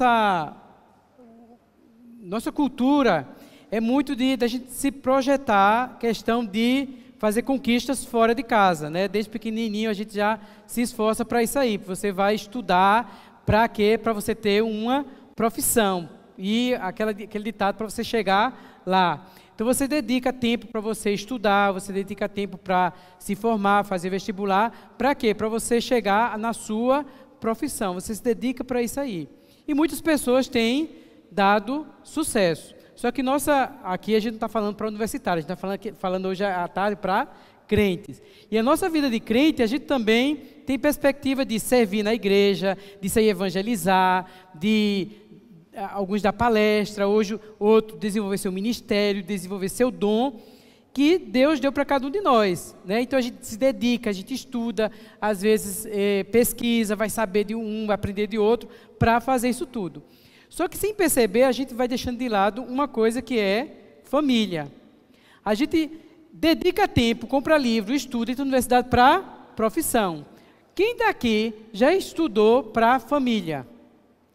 nossa, nossa cultura é muito de da gente se projetar questão de fazer conquistas fora de casa, né? Desde pequenininho a gente já se esforça para isso aí. Você vai estudar para quê? Para você ter uma profissão e aquela, aquele ditado para você chegar lá. Então você dedica tempo para você estudar, você dedica tempo para se formar, fazer vestibular, para quê? Para você chegar na sua profissão. Você se dedica para isso aí. E muitas pessoas têm dado sucesso. Só que nossa, aqui a gente não está falando para universitários, a gente está falando, falando hoje à tarde para crentes. E a nossa vida de crente, a gente também tem perspectiva de servir na igreja, de sair evangelizar, de alguns dar palestra, hoje outro desenvolver seu ministério, desenvolver seu dom que Deus deu para cada um de nós. Né? Então a gente se dedica, a gente estuda, às vezes é, pesquisa, vai saber de um, vai aprender de outro, para fazer isso tudo. Só que sem perceber, a gente vai deixando de lado uma coisa que é família. A gente dedica tempo, compra livro, estuda, entra na universidade para profissão. Quem daqui já estudou para família?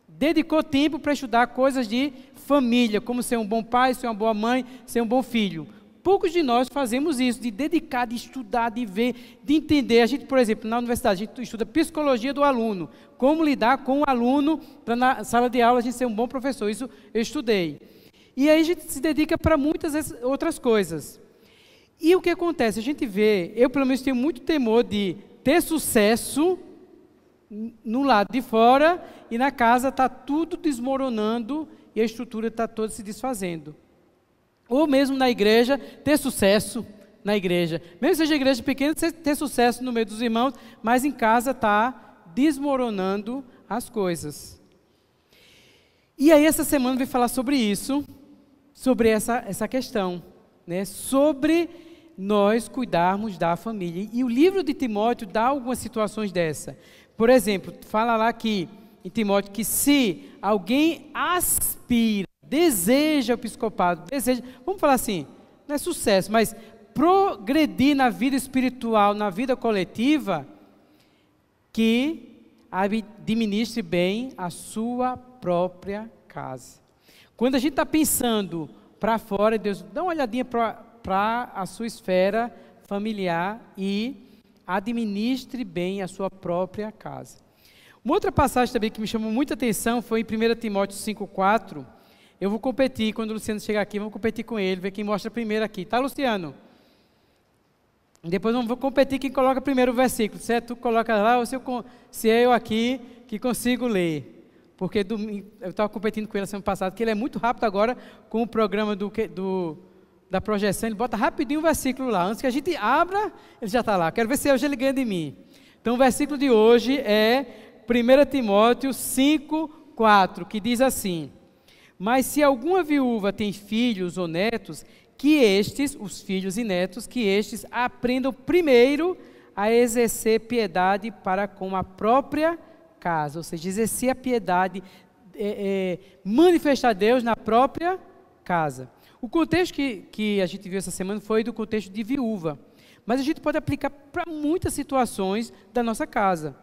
Dedicou tempo para estudar coisas de família, como ser um bom pai, ser uma boa mãe, ser um bom filho poucos de nós fazemos isso, de dedicar, de estudar, de ver, de entender. A gente, por exemplo, na universidade, a gente estuda psicologia do aluno, como lidar com o aluno para na sala de aula a gente ser um bom professor. Isso eu estudei. E aí a gente se dedica para muitas outras coisas. E o que acontece? A gente vê, eu pelo menos tenho muito temor de ter sucesso no lado de fora e na casa está tudo desmoronando e a estrutura está toda se desfazendo ou mesmo na igreja, ter sucesso na igreja. Mesmo que seja igreja pequena, ter sucesso no meio dos irmãos, mas em casa está desmoronando as coisas. E aí essa semana vai falar sobre isso, sobre essa, essa questão, né? sobre nós cuidarmos da família. E o livro de Timóteo dá algumas situações dessa. Por exemplo, fala lá que em Timóteo que se alguém aspira deseja o episcopado, deseja, vamos falar assim, não é sucesso, mas progredir na vida espiritual, na vida coletiva, que administre bem a sua própria casa. Quando a gente está pensando para fora, Deus dá uma olhadinha para a sua esfera familiar e administre bem a sua própria casa. Uma outra passagem também que me chamou muita atenção foi em 1 Timóteo 5,4, eu vou competir quando o Luciano chegar aqui, vamos competir com ele, ver quem mostra primeiro aqui. Tá, Luciano? Depois vamos competir quem coloca primeiro o versículo. Se é tu coloca lá ou se, eu, se é eu aqui que consigo ler. Porque do, eu estava competindo com ele semana passada, que ele é muito rápido agora com o programa do, do, da projeção. Ele bota rapidinho o versículo lá. Antes que a gente abra, ele já está lá. Quero ver se hoje ele ganha de mim. Então o versículo de hoje é 1 Timóteo 5, 4, que diz assim. Mas se alguma viúva tem filhos ou netos, que estes, os filhos e netos, que estes aprendam primeiro a exercer piedade para com a própria casa, ou seja, exercer a piedade, é, é, manifestar Deus na própria casa. O contexto que, que a gente viu essa semana foi do contexto de viúva, mas a gente pode aplicar para muitas situações da nossa casa,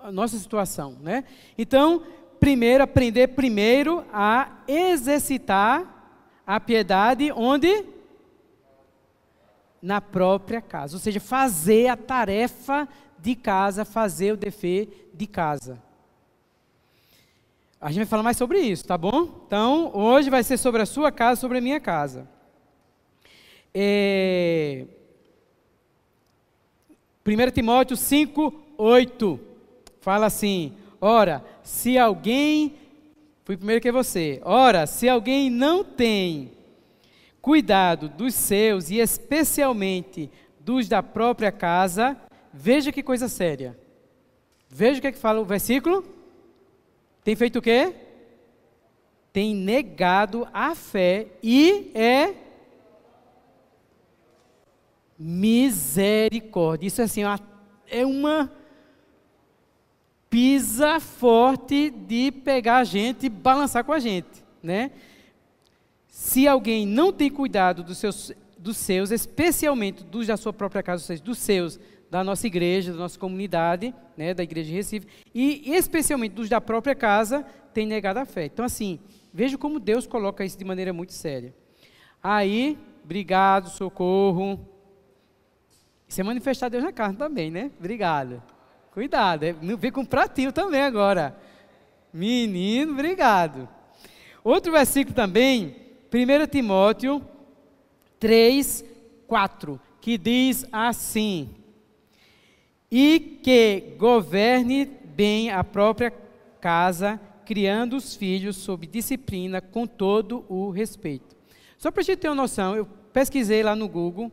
a nossa situação, né? Então, primeiro, aprender primeiro a exercitar a piedade onde? Na própria casa. Ou seja, fazer a tarefa de casa, fazer o dever de casa. A gente vai falar mais sobre isso, tá bom? Então, hoje vai ser sobre a sua casa, sobre a minha casa. É... 1 Timóteo 5, 8. Fala assim: Ora, se alguém. Fui primeiro que você. Ora, se alguém não tem cuidado dos seus e especialmente dos da própria casa, veja que coisa séria. Veja o que, é que fala o versículo. Tem feito o quê? Tem negado a fé e é misericórdia. Isso é assim, é uma pisa forte de pegar a gente e balançar com a gente, né? Se alguém não tem cuidado dos seus, dos seus, especialmente dos da sua própria casa, ou seja, dos seus, da nossa igreja, da nossa comunidade, né, da igreja de Recife, e especialmente dos da própria casa, tem negado a fé. Então, assim, veja como Deus coloca isso de maneira muito séria. Aí, obrigado, socorro. Isso é manifestar Deus na carne também, né? Obrigado. Cuidado, é, vem com pratinho também agora. Menino, obrigado. Outro versículo também, 1 Timóteo 3, 4, que diz assim: E que governe bem a própria casa, criando os filhos sob disciplina, com todo o respeito. Só para a gente ter uma noção, eu pesquisei lá no Google,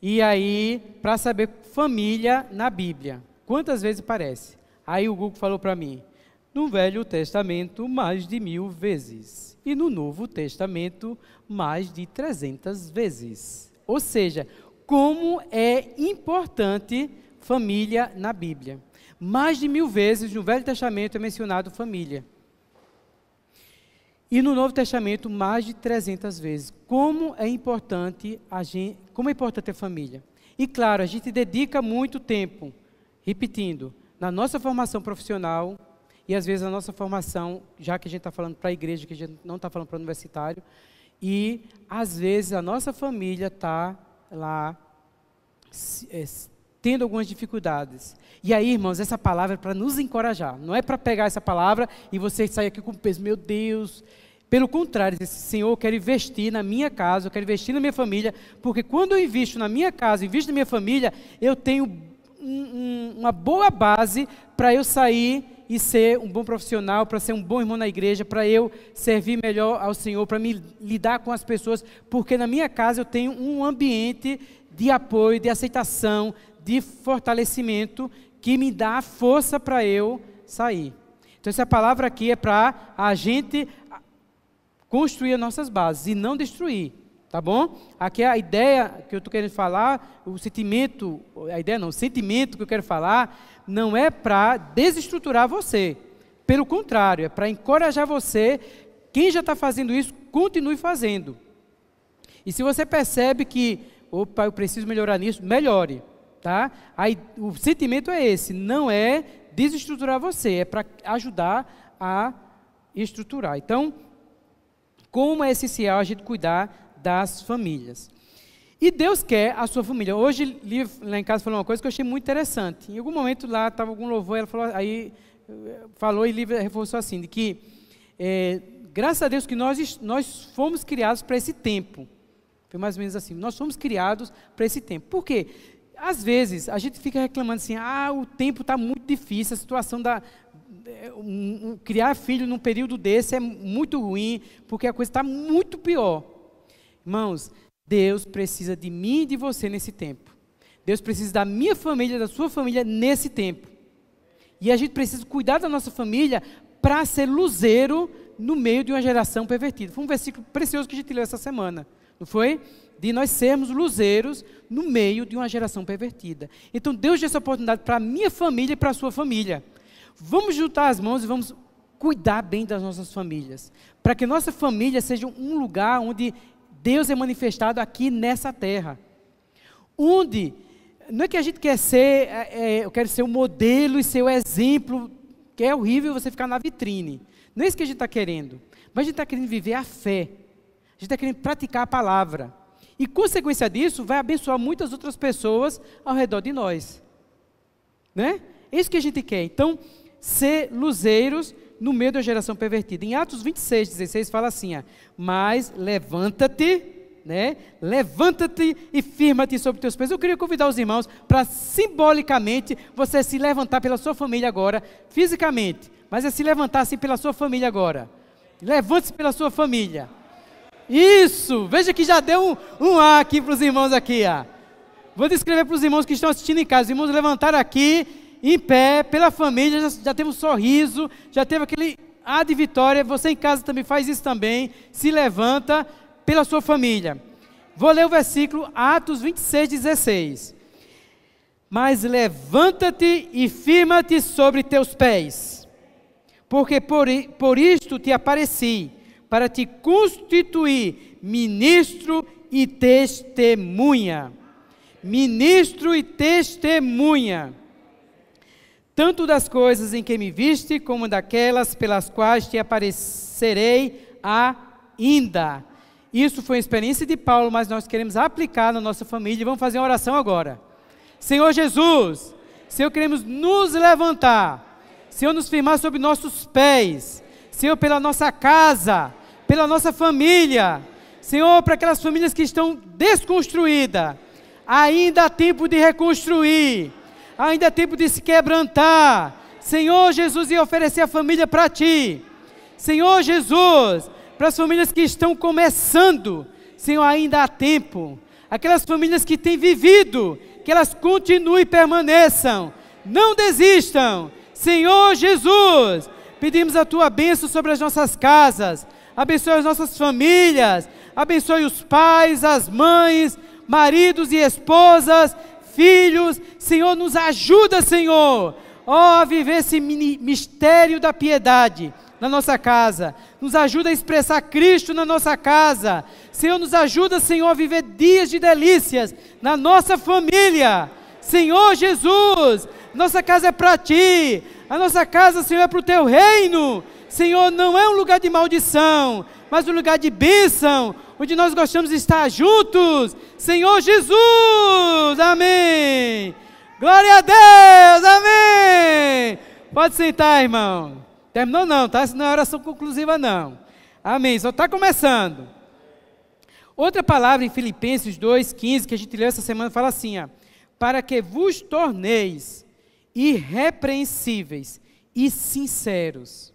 e aí, para saber família na Bíblia. Quantas vezes parece? Aí o Google falou para mim, no Velho Testamento mais de mil vezes e no Novo Testamento mais de 300 vezes. Ou seja, como é importante família na Bíblia. Mais de mil vezes no Velho Testamento é mencionado família. E no Novo Testamento, mais de 300 vezes. Como é importante a gente, como é importante a família. E claro, a gente dedica muito tempo repetindo, na nossa formação profissional e às vezes na nossa formação, já que a gente está falando para a igreja, que a gente não está falando para o universitário, e às vezes a nossa família está lá é, tendo algumas dificuldades. E aí, irmãos, essa palavra é para nos encorajar, não é para pegar essa palavra e você sair aqui com peso, meu Deus. Pelo contrário, esse Senhor, eu quero investir na minha casa, eu quero investir na minha família, porque quando eu invisto na minha casa, invisto na minha família, eu tenho um, uma boa base para eu sair e ser um bom profissional, para ser um bom irmão na igreja, para eu servir melhor ao Senhor, para me lidar com as pessoas, porque na minha casa eu tenho um ambiente de apoio, de aceitação, de fortalecimento que me dá força para eu sair. Então essa palavra aqui é para a gente construir as nossas bases e não destruir. Tá bom? Aqui é a ideia que eu estou querendo falar, o sentimento, a ideia não, o sentimento que eu quero falar, não é para desestruturar você. Pelo contrário, é para encorajar você. Quem já está fazendo isso, continue fazendo. E se você percebe que, opa, eu preciso melhorar nisso, melhore. Tá? Aí, o sentimento é esse, não é desestruturar você, é para ajudar a estruturar. Então, como é essencial a gente cuidar das famílias. E Deus quer a sua família. Hoje, lá em casa, falou uma coisa que eu achei muito interessante. Em algum momento lá estava algum louvor, ela falou, aí falou e Lívia reforçou assim, de que é, graças a Deus que nós, nós fomos criados para esse tempo. Foi mais ou menos assim, nós fomos criados para esse tempo. Por quê? Às vezes a gente fica reclamando assim, ah, o tempo está muito difícil, a situação da. É, um, um, criar filho num período desse é muito ruim, porque a coisa está muito pior. Irmãos, Deus precisa de mim e de você nesse tempo. Deus precisa da minha família, da sua família nesse tempo. E a gente precisa cuidar da nossa família para ser luzeiro no meio de uma geração pervertida. Foi um versículo precioso que a gente leu essa semana, não foi? De nós sermos luzeiros no meio de uma geração pervertida. Então Deus deu essa oportunidade para a minha família e para a sua família. Vamos juntar as mãos e vamos cuidar bem das nossas famílias, para que nossa família seja um lugar onde Deus é manifestado aqui nessa terra. Onde, não é que a gente quer ser, é, é eu quero ser o modelo e ser o exemplo, que é horrível você ficar na vitrine. Não é isso que a gente está querendo. Mas a gente está querendo viver a fé. A gente está querendo praticar a palavra. E consequência disso, vai abençoar muitas outras pessoas ao redor de nós. Né? É isso que a gente quer. Então, ser luzeiros no meio da geração pervertida. Em Atos 26, 16 fala assim: ó, Mas levanta-te. Né? Levanta-te e firma-te sobre teus pés. Eu queria convidar os irmãos para simbolicamente você se levantar pela sua família agora, fisicamente, mas é se levantar assim pela sua família agora. Levante-se pela sua família. Isso! Veja que já deu um, um A aqui para os irmãos aqui. Ó. Vou descrever para os irmãos que estão assistindo em casa. Os irmãos levantaram aqui em pé, pela família, já, já teve um sorriso, já teve aquele ar de vitória. Você em casa também faz isso também. Se levanta pela sua família. Vou ler o versículo Atos 26, 16. Mas levanta-te e firma-te sobre teus pés, porque por, por isto te apareci, para te constituir ministro e testemunha. Ministro e testemunha tanto das coisas em que me viste, como daquelas pelas quais te aparecerei ainda. Isso foi uma experiência de Paulo, mas nós queremos aplicar na nossa família. Vamos fazer uma oração agora. Senhor Jesus, Senhor, queremos nos levantar. Senhor, nos firmar sobre nossos pés. Senhor, pela nossa casa, pela nossa família. Senhor, para aquelas famílias que estão desconstruídas. Ainda há tempo de reconstruir. Ainda é tempo de se quebrantar. Senhor Jesus, e oferecer a família para ti. Senhor Jesus, para as famílias que estão começando. Senhor, ainda há tempo. Aquelas famílias que têm vivido, que elas continuem e permaneçam. Não desistam. Senhor Jesus, pedimos a tua bênção sobre as nossas casas. Abençoe as nossas famílias. Abençoe os pais, as mães, maridos e esposas filhos. Senhor, nos ajuda, Senhor, ó, a viver esse mistério da piedade na nossa casa. Nos ajuda a expressar Cristo na nossa casa. Senhor, nos ajuda, Senhor, a viver dias de delícias na nossa família. Senhor Jesus, nossa casa é para ti. A nossa casa, Senhor, é para o teu reino. Senhor, não é um lugar de maldição, mas um lugar de bênção, onde nós gostamos de estar juntos. Senhor Jesus, amém. Glória a Deus, amém. Pode sentar, irmão. Terminou não, tá? Não é oração conclusiva não. Amém, só está começando. Outra palavra em Filipenses 2,15 que a gente leu essa semana fala assim: ó, Para que vos torneis irrepreensíveis e sinceros,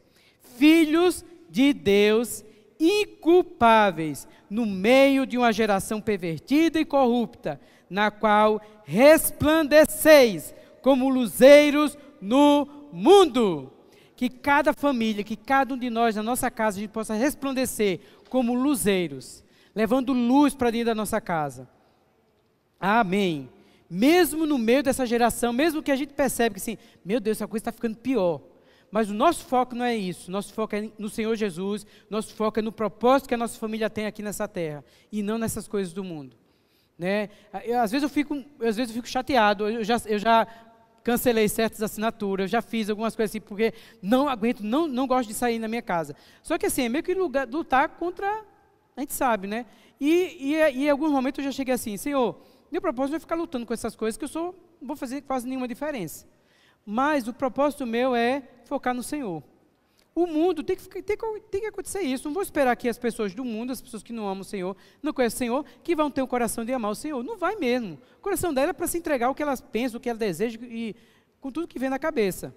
filhos de Deus inculpáveis no meio de uma geração pervertida e corrupta, na qual resplandeceis como luzeiros no mundo. Que cada família, que cada um de nós na nossa casa, a gente possa resplandecer como luzeiros, levando luz para dentro da nossa casa. Amém. Mesmo no meio dessa geração, mesmo que a gente percebe que assim, meu Deus, essa coisa está ficando pior. Mas o nosso foco não é isso. Nosso foco é no Senhor Jesus. Nosso foco é no propósito que a nossa família tem aqui nessa terra e não nessas coisas do mundo. Né? Eu, às vezes eu fico, às vezes eu fico chateado. Eu já, eu já cancelei certas assinaturas, eu já fiz algumas coisas assim porque não aguento, não, não gosto de sair na minha casa. Só que assim é meio que lugar, lutar contra a gente sabe, né? E, e, e em alguns momentos eu já cheguei assim, Senhor, meu propósito é ficar lutando com essas coisas que eu sou, não vou fazer quase nenhuma diferença. Mas o propósito meu é focar no Senhor. O mundo, tem que, tem, que, tem que acontecer isso. Não vou esperar que as pessoas do mundo, as pessoas que não amam o Senhor, não conhecem o Senhor, que vão ter um coração de amar o Senhor. Não vai mesmo. O coração dela é para se entregar o que elas pensam, o que elas desejam e com tudo que vem na cabeça.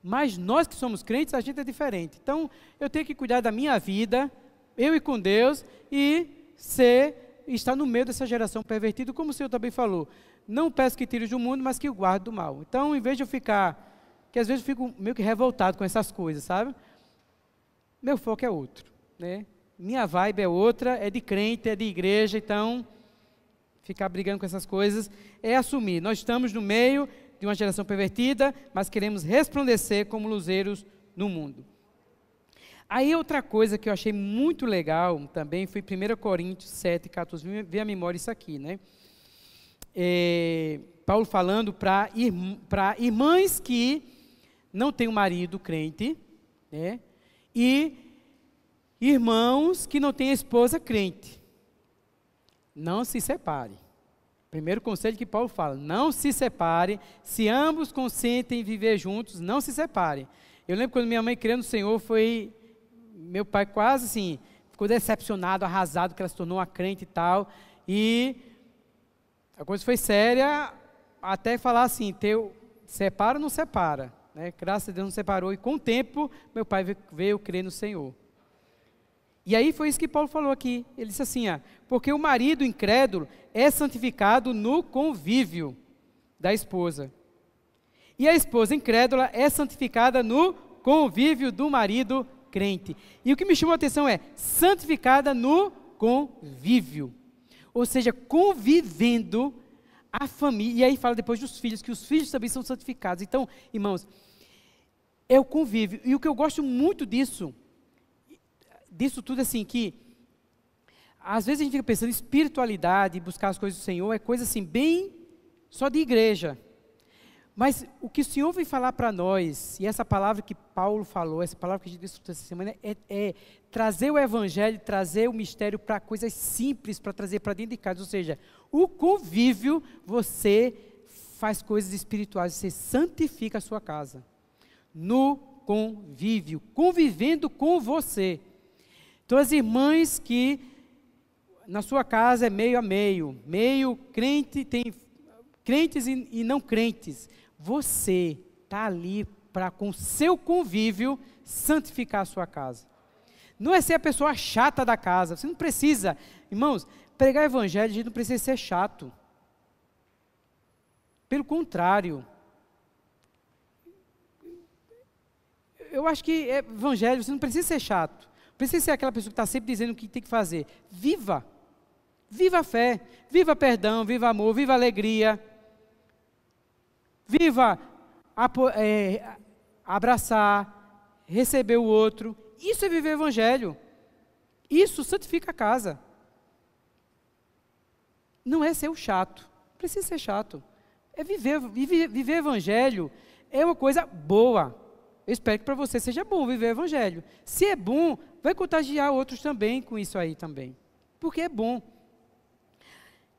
Mas nós que somos crentes, a gente é diferente. Então, eu tenho que cuidar da minha vida, eu e com Deus, e ser, estar no meio dessa geração pervertida, como o Senhor também falou. Não peço que tirem do mundo, mas que o guarde do mal. Então, em vez de eu ficar que às vezes eu fico meio que revoltado com essas coisas, sabe? Meu foco é outro, né? Minha vibe é outra, é de crente, é de igreja, então ficar brigando com essas coisas é assumir. Nós estamos no meio de uma geração pervertida, mas queremos resplandecer como luzeiros no mundo. Aí outra coisa que eu achei muito legal também foi 1 Coríntios 7, 14. Vê a memória isso aqui, né? É, Paulo falando para irmãs que não tem um marido crente, né? E irmãos que não têm esposa crente. Não se separe. Primeiro conselho que Paulo fala: não se separe. Se ambos consentem em viver juntos, não se separe. Eu lembro quando minha mãe criando no Senhor, foi meu pai quase assim, ficou decepcionado, arrasado que ela se tornou uma crente e tal. E a coisa foi séria, até falar assim: teu separa ou não separa? Né? Graças a Deus nos separou. E com o tempo, meu pai veio, veio crer no Senhor. E aí foi isso que Paulo falou aqui. Ele disse assim: ó, porque o marido incrédulo é santificado no convívio da esposa. E a esposa incrédula é santificada no convívio do marido crente. E o que me chamou a atenção é santificada no convívio. Ou seja, convivendo a família. E aí fala depois dos filhos, que os filhos também são santificados. Então, irmãos, é o convívio. E o que eu gosto muito disso, disso tudo é assim, que às vezes a gente fica pensando espiritualidade, buscar as coisas do Senhor, é coisa assim, bem só de igreja. Mas o que o Senhor vem falar para nós, e essa palavra que Paulo falou, essa palavra que a gente discutiu essa semana, é, é trazer o evangelho, trazer o mistério para coisas simples, para trazer para dentro de casa. Ou seja, o convívio, você faz coisas espirituais, você santifica a sua casa no convívio, convivendo com você. Então, as irmãs que na sua casa é meio a meio, meio crente, tem crentes e, e não crentes. Você está ali para, com seu convívio, santificar a sua casa. Não é ser a pessoa chata da casa, você não precisa, irmãos, pregar evangelho, a gente não precisa ser chato. Pelo contrário, eu acho que é evangelho, você não precisa ser chato. Não precisa ser aquela pessoa que está sempre dizendo o que tem que fazer. Viva. Viva a fé. Viva perdão, viva amor, viva alegria. Viva a, é, abraçar, receber o outro. Isso é viver o evangelho. Isso santifica a casa. Não é ser o chato. Não precisa ser chato. É viver, viver, viver evangelho é uma coisa boa. Eu espero que para você seja bom viver o evangelho. Se é bom, vai contagiar outros também com isso aí também. Porque é bom.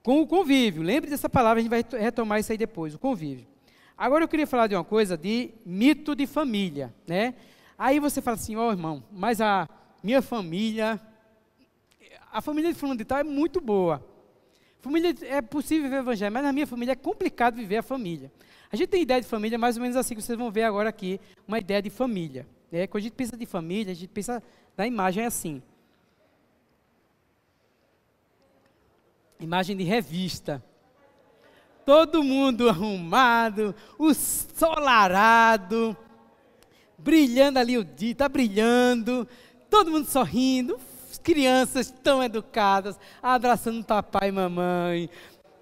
Com o convívio. Lembre dessa palavra, a gente vai retomar isso aí depois, o convívio. Agora eu queria falar de uma coisa de mito de família, né? Aí você fala assim, ó oh, irmão, mas a minha família, a família de fulano de tal é muito boa. Família é possível viver o evangelho, mas na minha família é complicado viver a família. A gente tem ideia de família mais ou menos assim que vocês vão ver agora aqui, uma ideia de família. Né? Quando a gente pensa de família, a gente pensa na imagem assim. Imagem de revista. Todo mundo arrumado, o solarado, brilhando ali o dia, está brilhando, todo mundo sorrindo, crianças tão educadas, abraçando papai e mamãe,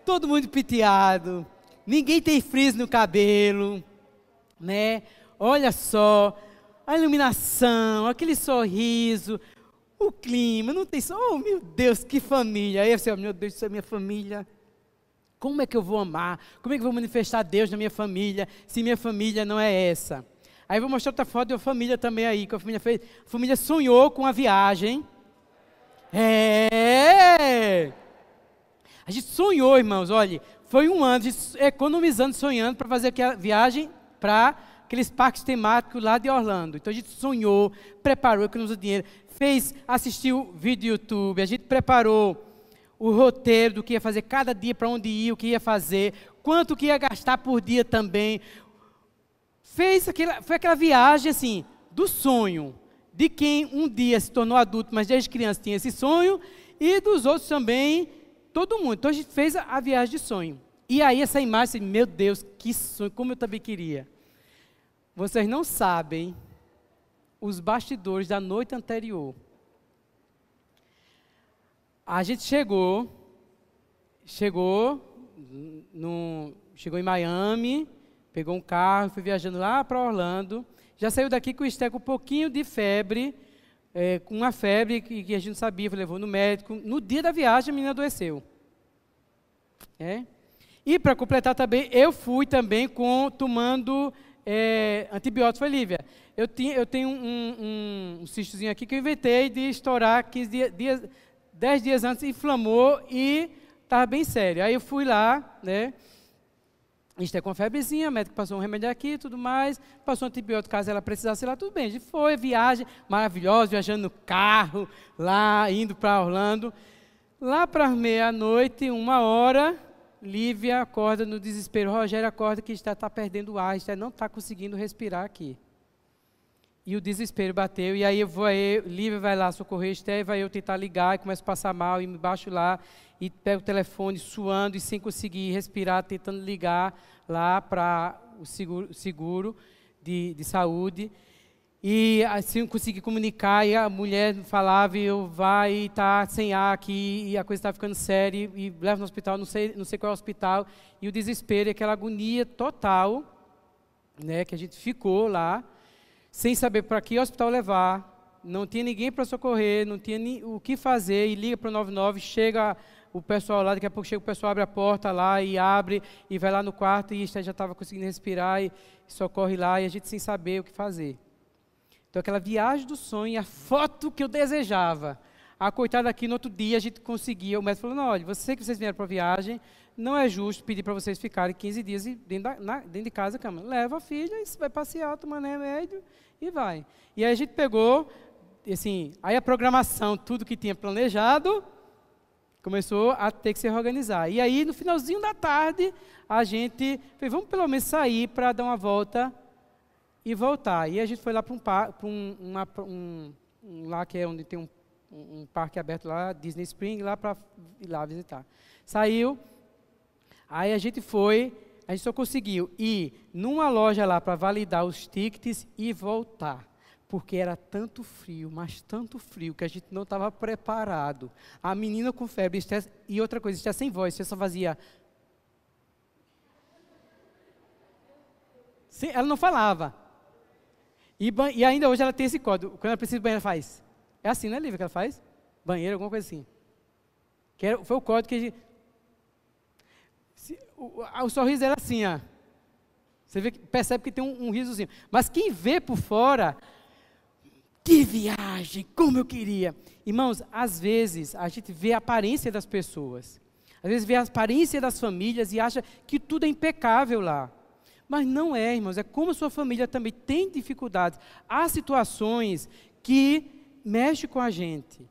todo mundo piteado, ninguém tem frizz no cabelo, né? Olha só, a iluminação, aquele sorriso, o clima, não tem só, oh meu Deus, que família. Aí você, oh, meu Deus, isso é minha família. Como é que eu vou amar? Como é que eu vou manifestar Deus na minha família, se minha família não é essa? Aí vou mostrar outra foto de uma família também aí, que a família fez. A família sonhou com a viagem é! A gente sonhou, irmãos, olha, foi um ano economizando, sonhando para fazer a viagem para aqueles parques temáticos lá de Orlando. Então a gente sonhou, preparou, economizou dinheiro, fez, assistiu vídeo YouTube, a gente preparou o roteiro do que ia fazer cada dia, para onde ia, o que ia fazer, quanto que ia gastar por dia também. Fez aquela, foi aquela viagem assim, do sonho de quem um dia se tornou adulto, mas desde criança tinha esse sonho, e dos outros também, todo mundo. Então a gente fez a, viagem de sonho. E aí essa imagem, assim, meu Deus, que sonho, como eu também queria. Vocês não sabem os bastidores da noite anterior. A gente chegou, chegou, no, chegou em Miami, pegou um carro, foi viajando lá para Orlando já saiu daqui com o Esté com um pouquinho de febre, é, com uma febre que, que, a gente não sabia, levou no médico. No dia da viagem, a menina adoeceu. É? E para completar também, eu fui também com tomando é, antibiótico. Foi Lívia. Eu, tinha, eu tenho um, um, um cistozinho aqui que eu inventei de estourar 15 dias, dias 10 dias antes, inflamou e estava bem sério. Aí eu fui lá, né? É a gente está com uma febrezinha, o médico passou um remédio aqui tudo mais, passou um antibiótico caso ela precisasse lá, tudo bem. A gente foi, viagem maravilhosa, viajando no carro, lá, indo para Orlando. Lá para meia-noite, uma hora, Lívia acorda no desespero. Rogério acorda que está, está perdendo o ar, está, não está conseguindo respirar aqui. E o desespero bateu, e aí eu vou aí, Lívia vai lá socorrer Esté, vai eu tentar ligar, e começo a passar mal, e me baixo lá, e pega o telefone suando e sem conseguir respirar, tentando ligar lá para o seguro, seguro de, de, saúde. E assim não consegui comunicar e a mulher falava, e eu vai e tá sem ar aqui, e a coisa está ficando séria, e, e leva no hospital, não sei, não sei qual é o hospital, e o desespero, aquela agonia total, né, que a gente ficou lá, sem saber para que hospital levar, não tinha ninguém para socorrer, não tinha o que fazer, e liga para o 99, chega o pessoal lá, daqui a pouco chega o pessoal, abre a porta lá e abre e vai lá no quarto e já estava conseguindo respirar e socorre lá e a gente sem saber o que fazer. Então aquela viagem do sonho, a foto que eu desejava. A coitada aqui no outro dia a gente conseguia, o médico falou, não, olha, você que vocês vieram para a viagem, não é justo pedir para vocês ficarem 15 dias dentro, da, na, dentro de casa, cama. Leva a filha, e vai passear, tomando remédio e vai. E aí a gente pegou, assim, aí a programação, tudo que tinha planejado, Começou a ter que se organizar. E aí, no finalzinho da tarde, a gente fez, vamos pelo menos sair para dar uma volta e voltar. E a gente foi lá para um, par, um, um, um, lá que é onde tem um, um parque aberto lá, Disney Spring, lá para ir lá visitar. Saiu, aí a gente foi, a gente só conseguiu ir numa loja lá para validar os tickets e voltar porque era tanto frio, mas tanto frio, que a gente não estava preparado. A menina com febre é, e outra coisa, estava é sem voz, você só fazia. Sim, ela não falava. E, e, ainda hoje ela tem esse código. Quando ela precisa do banheiro, ela faz. É assim, não é, Lívia, que ela faz? Banheiro, alguma coisa assim. Que era, foi o código que a gente. Se, o, o, sorriso era assim, ó. Você vê, percebe que tem um, um risozinho. Mas quem vê por fora que viagem, como eu queria. Irmãos, às vezes a gente vê a aparência das pessoas, às vezes vê a aparência das famílias e acha que tudo é impecável lá. Mas não é, irmãos, é como a sua família também tem dificuldades. Há situações que mexem com a gente.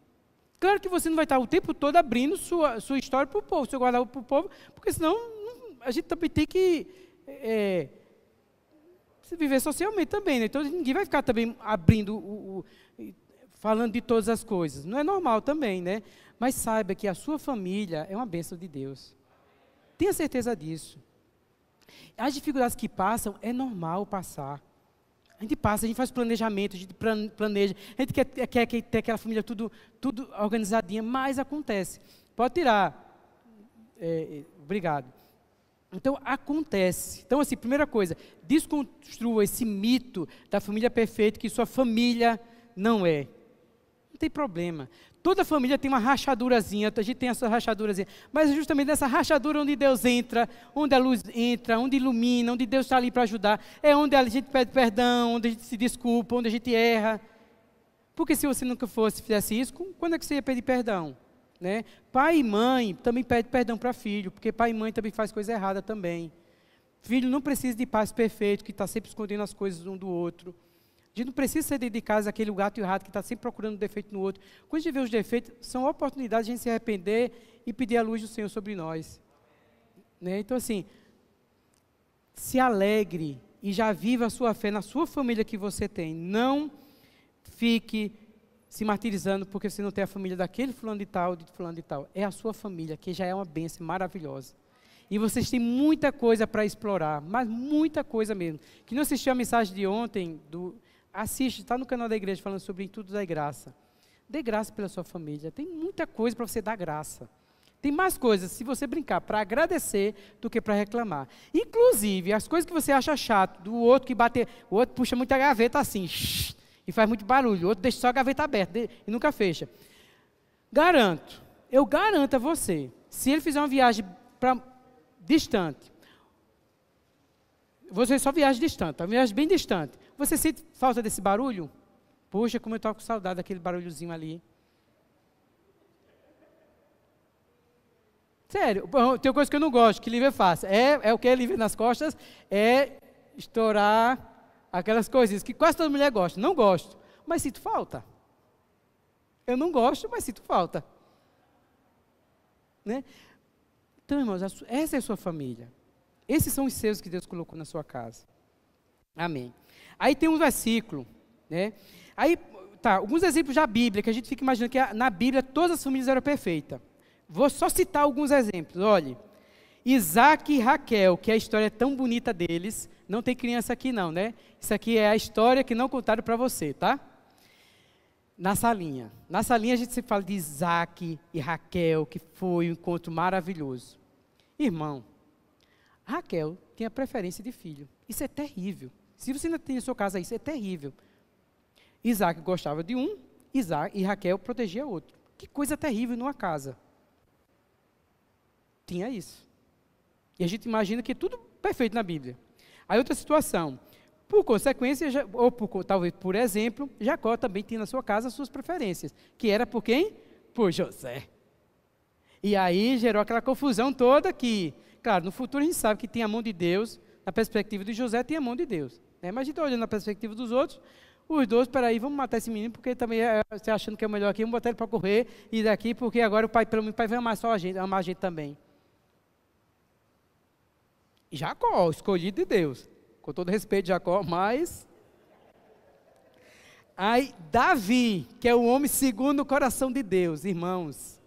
Claro que você não vai estar o tempo todo abrindo sua, sua história para o povo, seu guarda-roupa para o povo, porque senão hum, a gente também tem que é, viver socialmente também, né? Então ninguém vai ficar também abrindo o, o, falando de todas as coisas. Não é normal também, né? Mas saiba que a sua família é uma bênção de Deus. Tenha certeza disso. As dificuldades que passam é normal passar. A gente passa, a gente faz planejamento, a gente planeja, a gente quer, quer, quer ter aquela família tudo, tudo organizadinha, mas acontece. Pode tirar. É, é obrigado. Então, acontece. Então, assim, primeira coisa, desconstrua esse mito da família perfeita que sua família não é. Não tem problema. Toda família tem uma rachadurazinha, a gente tem essa rachadurazinha. Mas é justamente nessa rachadura onde Deus entra, onde a luz entra, onde ilumina, onde Deus está ali para ajudar, é onde a gente pede perdão, onde a gente se desculpa, onde a gente erra. Porque se você nunca fosse, fizesse isso, quando é que você ia pedir perdão? Né? Pai e mãe também pede perdão para filho, porque pai e mãe também faz coisa errada também. Filho não precisa de pais perfeitos, que está sempre escondendo as coisas um do outro. A gente não precisa ser dentro de casa aquele gato e o rato que está sempre procurando um defeito no outro. Quando a gente vê os defeitos, são oportunidades de a gente se arrepender e pedir a luz do Senhor sobre nós. Né? Então, assim, se alegre e já viva a sua fé na sua família que você tem. Não fique se martirizando porque você não tem a família daquele fulano de tal, de fulano de tal. É a sua família, que já é uma bênção maravilhosa. E vocês têm muita coisa para explorar, mas muita coisa mesmo. Que não assistiu a mensagem de ontem, do, assiste, está no canal da igreja falando sobre tudo da é graça. Dê graça pela sua família. Tem muita coisa para você dar graça. Tem mais coisas, se você brincar, para agradecer do que para reclamar. Inclusive, as coisas que você acha chato, do outro que bater, o outro puxa muita gaveta assim, shh, e faz muito barulho. Outro deixa só a gaveta aberta e nunca fecha. Garanto, eu garanto a você, se ele fizer uma viagem para distante, você só viaja distante, tá? uma viagem bem distante. Você sente falta desse barulho? Poxa, como eu estou com saudade daquele barulhozinho ali. Sério, tem coisa que eu não gosto, que livre é fácil. É, é o que é livre nas costas? É estourar Aquelas coisas que quase toda mulher gosta. Não gosto, mas sinto falta. Eu não gosto, mas sinto falta. Né? Então, irmãos, essa é a sua família. Esses são os seus que Deus colocou na sua casa. Amém. Aí tem um versículo, né? Aí, tá, alguns exemplos da Bíblia, que a gente fica imaginando que na Bíblia todas as famílias eram perfeitas. Vou só citar alguns exemplos, olhe. Isaac e Raquel, que a história é tão bonita deles, não tem criança aqui não, né? Isso aqui é a história que não contaram para você, tá? Na salinha. Na salinha a gente se fala de Isaac e Raquel, que foi um encontro maravilhoso. Irmão, Raquel tinha preferência de filho. Isso é terrível. Se você não tem em sua casa isso, é terrível. Isaac gostava de um, Isaac e Raquel protegia outro. Que coisa terrível numa casa. Tinha isso. E a gente imagina que é tudo perfeito na Bíblia. Aí outra situação. Por consequência, ou por, talvez por exemplo, Jacó também tinha na sua casa suas preferências, que era por quem? Por José. E aí gerou aquela confusão toda que, claro, no futuro a gente sabe que tem a mão de Deus, na perspectiva de José tem a mão de Deus. Né? Mas a gente está olhando na perspectiva dos outros, os dois, peraí, vamos matar esse menino, porque também está eh, achando que é melhor aqui, vamos botar ele para correr, e daqui, porque agora o pai, pelo menos, o pai vai amar só a gente, amar a gente também. Jacó, escolhido de Deus. Com todo respeito, Jacó, mas. Aí, Davi, que é o homem segundo o coração de Deus, irmãos.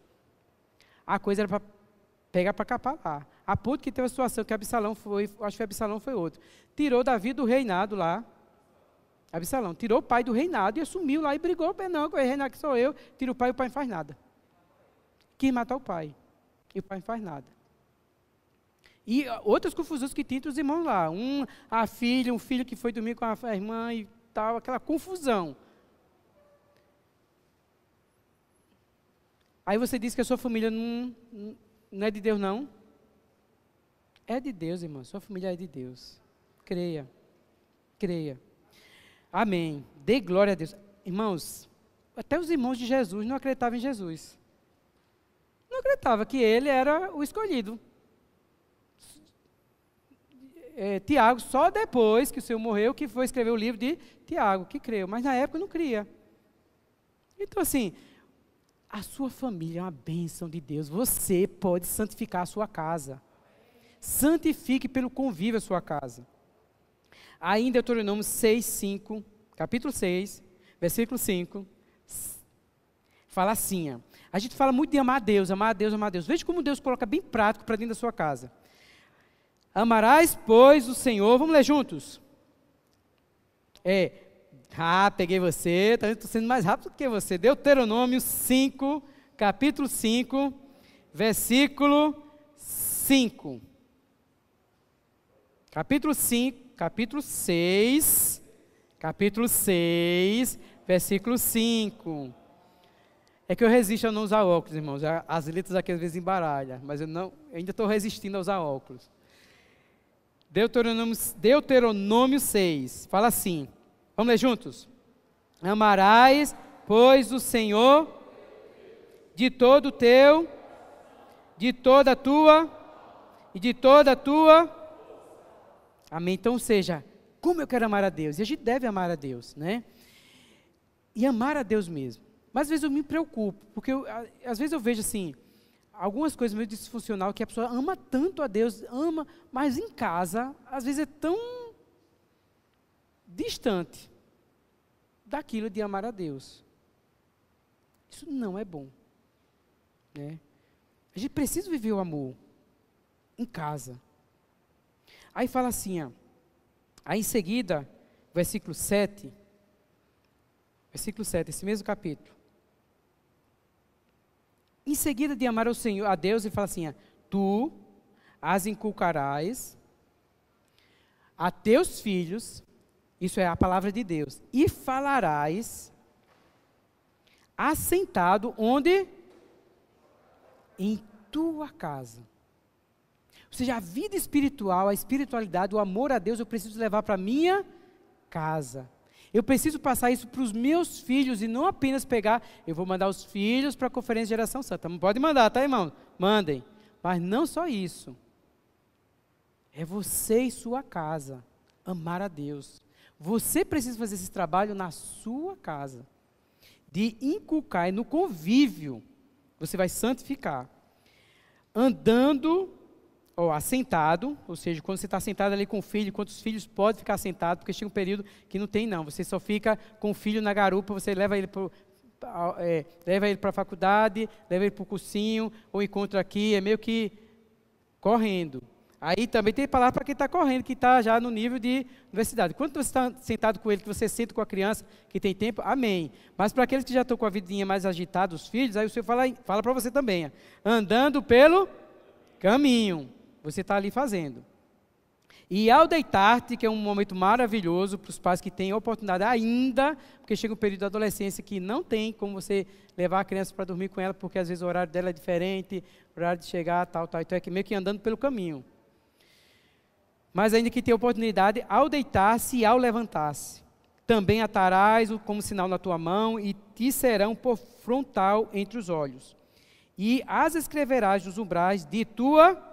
A coisa era para pegar para lá. A ponto que teve a situação que Absalão foi, acho que Absalão foi outro. Tirou Davi do reinado lá. Absalão tirou o pai do reinado e assumiu lá e brigou. Não, o é reinado que sou eu. Tira o pai e o pai não faz nada. Quis matar o pai. E o pai não faz nada. E ah, outras confusões que tinha entre os irmãos lá. Um, a filha, um filho que foi dormir com a irmã e tal, aquela confusão. Aí você diz que a sua família não, não é de Deus, não? É de Deus, irmão. Sua família é de Deus. Creia. Creia. Amém. Dê glória a Deus. Irmãos, até os irmãos de Jesus não acreditavam em Jesus. Não acreditavam que ele era o escolhido é, Tiago, só depois que o Senhor morreu, que foi escrever o livro de Tiago, que creu. Mas na época não cria. Então, assim, a sua família é uma bênção de Deus. Você pode santificar a sua casa. Santifique pelo convívio a sua casa. Ainda em Deuteronômio 6, 5, capítulo 6, versículo 5, fala assim. A gente fala muito de amar a Deus, amar a Deus, amar a Deus. Veja como Deus coloca bem prático para dentro da sua casa. Amarás, pois, o Senhor. Vamos ler juntos? É. Ah, peguei você. Tá estou sendo mais rápido que você. Deuteronômio 5, capítulo 5, versículo 5. Capítulo 5, capítulo 6. Capítulo 6, versículo 5. É que eu resisto a não usar óculos, irmãos. As letras aqui às vezes embaralham, mas eu não, eu ainda estou resistindo a usar óculos. Deuteronômio, Deuteronômio 6, fala assim. Vamos ler juntos? Amarás, pois, o Senhor de todo o teu, de toda a tua e de toda a tua. Amém. Então, seja, como eu quero amar a Deus? E a gente deve amar a Deus, né? E amar a Deus mesmo. Mas às vezes eu me preocupo, porque eu, às vezes eu vejo assim, algumas coisas meio disfuncional que a pessoa ama tanto a Deus, ama, mas em casa, às vezes é tão distante daquilo de amar a Deus. Isso não é bom. Né? A gente precisa viver o amor em casa. Aí fala assim, ó, aí em seguida, versículo 7, versículo 7, esse mesmo capítulo. Em seguida de amar o Senhor, a Deus, e fala assim: ah, Tu as inculcarás a teus filhos, isso é a palavra de Deus, e falarás assentado onde? Em tua casa. Ou seja, a vida espiritual, a espiritualidade, o amor a Deus, eu preciso levar para minha casa. Eu preciso passar isso para os meus filhos e não apenas pegar, eu vou mandar os filhos para a Conferência de Geração Santa. Pode mandar, tá, irmão? Mandem. Mas não só isso. É você e sua casa amar a Deus. Você precisa fazer esse trabalho na sua casa. De inculcar e no convívio, você vai santificar. Andando ou assentado, ou seja, quando você está sentado ali com o filho, quantos filhos pode ficar sentado, porque chega um período que não tem não, você só fica com o filho na garupa, você leva ele para é, leva ele para a faculdade, leva ele para o cursinho, ou encontra aqui, é meio que correndo. Aí também tem palavra para quem está correndo, que está já no nível de universidade. Quando você está sentado com ele, que você senta com a criança, que tem tempo, amém. Mas para aqueles que já estão com a vidinha mais agitada, os filhos, aí o Senhor fala, fala para você também. Andando pelo caminho você está ali fazendo. E ao deitar-te, que é um momento maravilhoso para os pais que têm oportunidade ainda, porque chega um período da adolescência que não tem como você levar a criança para dormir com ela, porque às vezes o horário dela é diferente, o horário de chegar, tal, tal. Então é que meio que andando pelo caminho. Mas ainda que tenha oportunidade, ao deitar-se e ao levantar-se. Também atarás-o como sinal na tua mão e te serão por frontal entre os olhos. E as escreverás nos umbrais de tua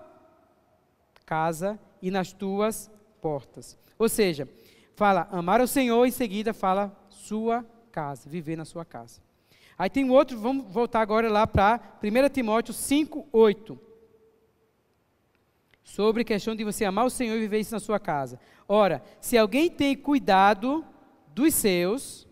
casa e nas tuas portas. Ou seja, fala amar o Senhor, em seguida fala sua casa, viver na sua casa. Aí tem um outro, vamos voltar agora lá para 1 Timóteo 5, 8. Sobre a questão de você amar o Senhor e viver isso na sua casa. Ora, se alguém tem cuidado dos seus,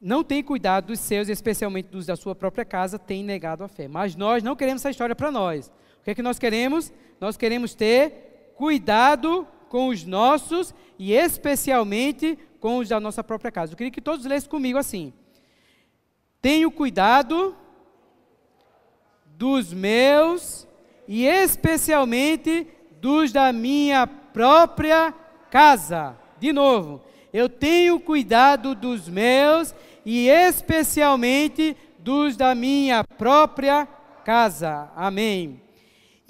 não tem cuidado dos seus, especialmente dos da sua própria casa, tem negado a fé. Mas nós não queremos essa história para nós. O que é que nós queremos? Nós queremos ter cuidado com os nossos e especialmente com os da nossa própria casa. Eu queria que todos lessem comigo assim. Tenho cuidado dos meus e especialmente dos da minha própria casa. De novo, eu tenho cuidado dos meus e especialmente dos da minha própria casa. Amém.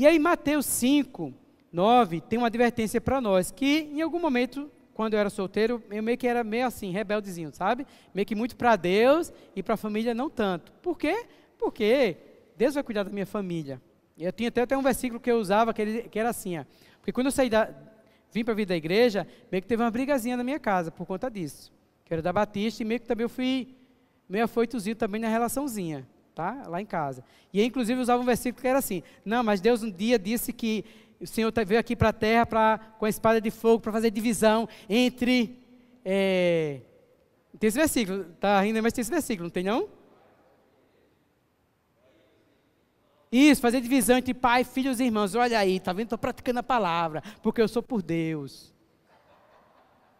E aí, Mateus 5, 9, tem uma advertência para nós, que em algum momento, quando eu era solteiro, eu meio que era meio assim, rebeldezinho, sabe? Meio que muito para Deus e para a família não tanto. Por quê? Porque Deus vai cuidar da minha família. Eu tinha até, até um versículo que eu usava que, ele, que era assim, ó, porque quando eu saí da, vim para a vida da igreja, meio que teve uma brigazinha na minha casa por conta disso. Que era da Batista e meio que também eu fui meio afoitozinho também na relaçãozinha tá? Lá em casa. E inclusive usava um versículo que era assim: Não, mas Deus um dia disse que o Senhor tá, veio aqui para a terra para com a espada de fogo para fazer divisão entre. É... Tem esse versículo, tá rindo, mas tem esse versículo, não tem não? Isso, fazer divisão entre pai, filhos e irmãos. Olha aí, tá vendo? Estou praticando a palavra, porque eu sou por Deus.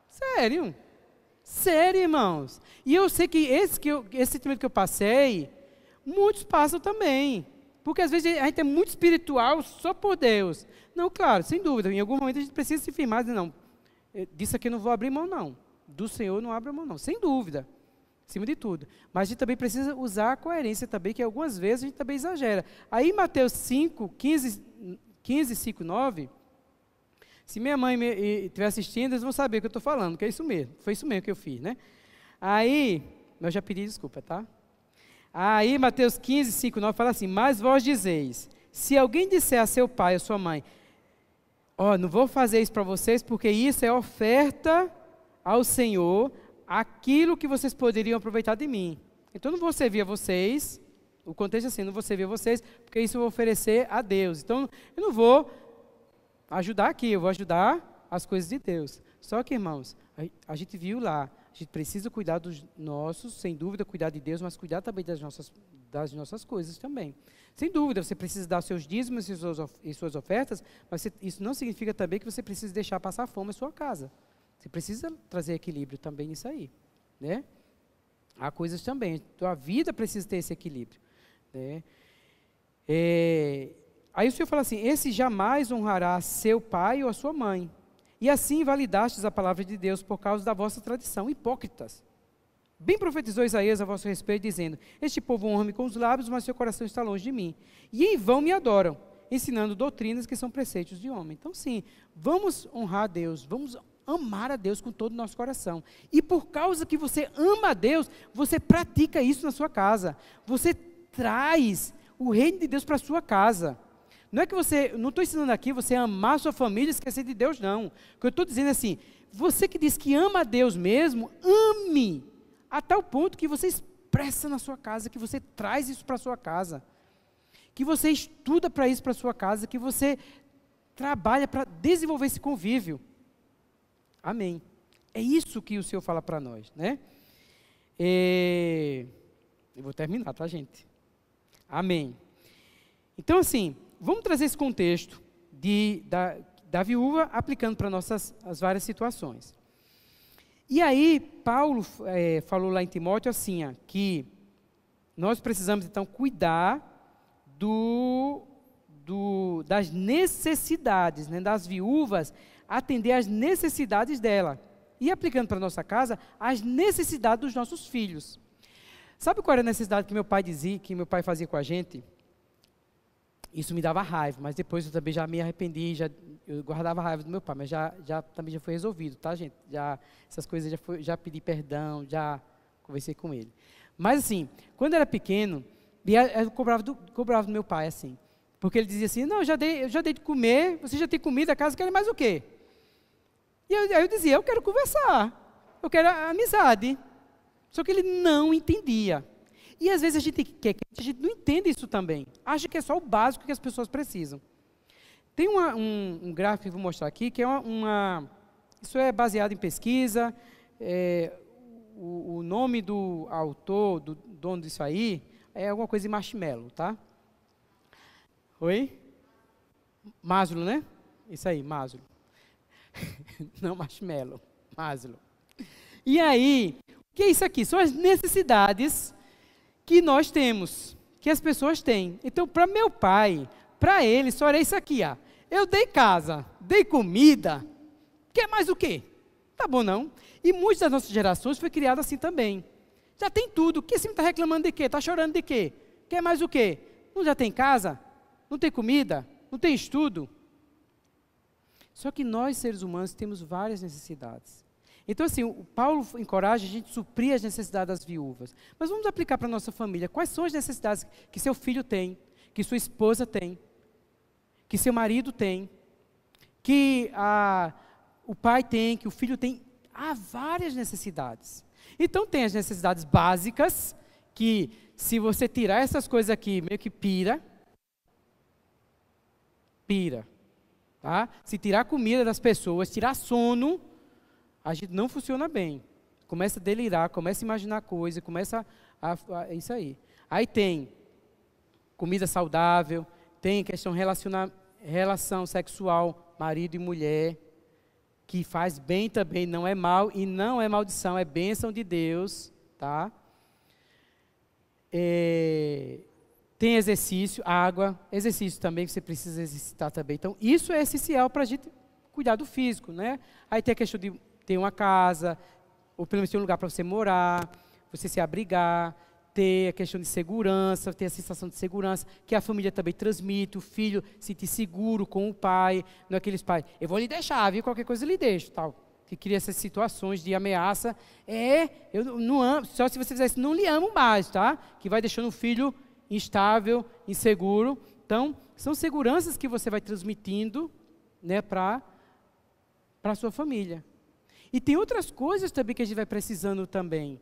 Sério? Sério, irmãos. E eu sei que esse, que eu, esse sentimento que eu passei, Muitos passam também. Porque às vezes a gente é muito espiritual só por Deus. Não, claro, sem dúvida, em algum momento a gente precisa se firmar e dizer, não, eh, disso aqui eu não vou abrir mão, não. Do Senhor não abro mão, não. Sem dúvida. Acima de tudo. Mas a gente também precisa usar a coerência também, que algumas vezes a gente também exagera. Aí Mateus 5, 15, 15 5, 9. Se minha mãe estiver assistindo, eles vão saber o que eu estou falando, que é isso mesmo. Foi isso mesmo que eu fiz, né? Aí, eu já pedi desculpa, tá? Aí Mateus 15, 5, 9 fala assim: Mas vós dizeis: se alguém disser a seu pai ou sua mãe, ó, oh, não vou fazer isso para vocês, porque isso é oferta ao Senhor, aquilo que vocês poderiam aproveitar de mim. Então não vou servir a vocês, o contexto é assim, não vou servir a vocês, porque isso eu vou oferecer a Deus. Então eu não vou ajudar aqui, eu vou ajudar as coisas de Deus. Só que, irmãos, a gente viu lá, a gente precisa cuidar dos nossos, sem dúvida, cuidar de Deus, mas cuidar também das nossas, das nossas coisas também. Sem dúvida, você precisa dar seus dízimos e suas, ofertas, mas isso não significa também que você precisa deixar passar fome na sua casa. Você precisa trazer equilíbrio também nisso aí, né? Há coisas também, então, a vida precisa ter esse equilíbrio, né? É, aí o Senhor fala assim, esse jamais honrará seu pai ou a sua mãe. E assim invalidastes a palavra de Deus por causa da vossa tradição, hipócritas. Bem profetizou Isaías a vosso respeito, dizendo: Este povo honra-me com os lábios, mas seu coração está longe de mim. E em vão me adoram, ensinando doutrinas que são preceitos de homem. Então, sim, vamos honrar a Deus, vamos amar a Deus com todo o nosso coração. E por causa que você ama a Deus, você pratica isso na sua casa. Você traz o reino de Deus para a sua casa. Não é que você, não estou ensinando aqui você amar sua família e esquecer de Deus, não. O que eu estou dizendo é assim, você que diz que ama a Deus mesmo, ame a tal ponto que você expressa na sua casa, que você traz isso para sua casa, que você estuda para isso para sua casa, que você trabalha para desenvolver esse convívio. Amém. É isso que o Senhor fala para nós, né? E... É, eu vou terminar, tá, gente? Amém. Então, assim, vamos trazer esse contexto de, da, da viúva aplicando para nossas as várias situações. E aí, Paulo é, falou lá em Timóteo assim, ó, que nós precisamos então cuidar do, do, das necessidades, né, das viúvas, atender às necessidades dela. E aplicando para nossa casa, as necessidades dos nossos filhos. Sabe qual era a necessidade que meu pai dizia, que meu pai fazia com a gente? isso me dava raiva, mas depois eu também já me arrependi, já eu guardava raiva do meu pai, mas já, já também já foi resolvido, tá, gente? Já essas coisas já foi, já pedi perdão, já conversei com ele. Mas assim, quando eu era pequeno, eu cobrava do, cobrava do meu pai assim, porque ele dizia assim: "Não, eu já dei, eu já dei de comer, você já tem comida, a casa quer mais o quê?" E eu, aí eu dizia: "Eu quero conversar. Eu quero amizade." Só que ele não entendia. E às vezes a gente é a gente não entende isso também. Acha que é só o básico que as pessoas precisam. Tem uma, um, um, gráfico que eu vou mostrar aqui, que é uma, uma isso é baseado em pesquisa. É, o, o, nome do autor, do dono disso aí, é alguma coisa de marshmallow, tá? Oi? Maslow, né? Isso aí, Maslow. Não marshmallow, Maslow. E aí, o que é isso aqui? São as necessidades que nós temos, que as pessoas têm. Então, para meu pai, para ele, só era isso aqui, ó. Eu dei casa, dei comida, quer mais o quê? Tá bom não? E muitas das nossas gerações foi criada assim também. Já tem tudo, o que você está reclamando de quê? Está chorando de quê? Quer mais o quê? Não já tem casa? Não tem comida? Não tem estudo? Só que nós, seres humanos, temos várias necessidades. Então, assim, o Paulo encoraja a gente a suprir as necessidades das viúvas. Mas vamos aplicar para a nossa família. Quais são as necessidades que seu filho tem, que sua esposa tem, que seu marido tem, que a, o pai tem, que o filho tem? Há várias necessidades. Então, tem as necessidades básicas, que se você tirar essas coisas aqui, meio que pira. Pira. Tá? Se tirar comida das pessoas, tirar sono a gente não funciona bem. Começa a delirar, começa a imaginar coisa, começa a, a isso aí. Aí tem comida saudável, tem questão relaciona, relação sexual, marido e mulher, que faz bem também, não é mal e não é maldição, é bênção de Deus, tá? É, tem exercício, água, exercício também que você precisa exercitar também. Então, isso é essencial para a gente cuidar do físico, né? Aí tem a questão de ter uma casa, ou pelo menos ter um lugar para você morar, você se abrigar, ter a questão de segurança, ter a sensação de segurança, que a família também transmite, o filho sentir seguro com o pai, não é aqueles pais, eu vou lhe deixar, viu, qualquer coisa eu lhe deixo, tal. Que cria essas situações de ameaça, é, eu não amo, só se você fizer isso, não lhe amo mais, tá? Que vai deixando o filho instável, inseguro. Então, são seguranças que você vai transmitindo, né, para para sua família. E tem outras coisas também que a gente vai precisando também.